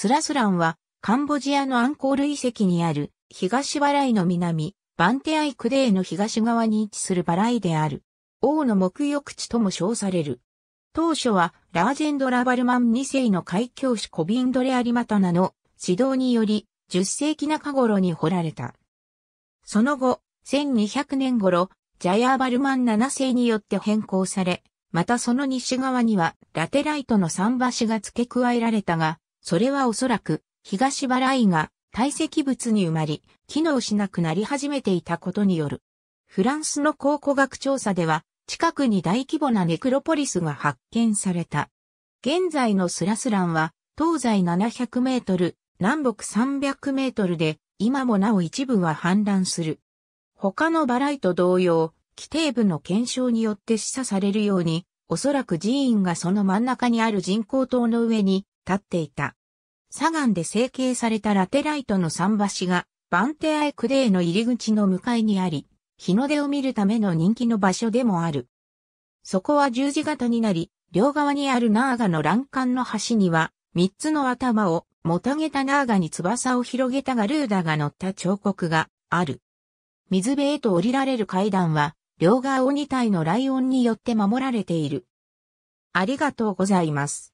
スラスランは、カンボジアのアンコール遺跡にある、東バライの南、バンテアイクデーの東側に位置するバライである。王の沐浴地とも称される。当初は、ラージェンド・ラバルマン2世の海教師コビンドレ・アリマタナの指導により、10世紀中頃に掘られた。その後、1200年頃、ジャヤーバルマン7世によって変更され、またその西側にはラテライトの桟橋が付け加えられたが、それはおそらく、東払いが堆積物に埋まり、機能しなくなり始めていたことによる。フランスの考古学調査では、近くに大規模なネクロポリスが発見された。現在のスラスランは、東西700メートル、南北300メートルで、今もなお一部は氾濫する。他のバライと同様、規定部の検証によって示唆されるように、おそらく寺院がその真ん中にある人工島の上に立っていた。砂岩で成形されたラテライトの桟橋が、バンテアエクデーの入り口の向かいにあり、日の出を見るための人気の場所でもある。そこは十字型になり、両側にあるナーガの欄干の橋には、三つの頭を、もたげたナーガに翼を広げたガルーダが乗った彫刻がある。水辺へと降りられる階段は、両側を体のライオンによって守られている。ありがとうございます。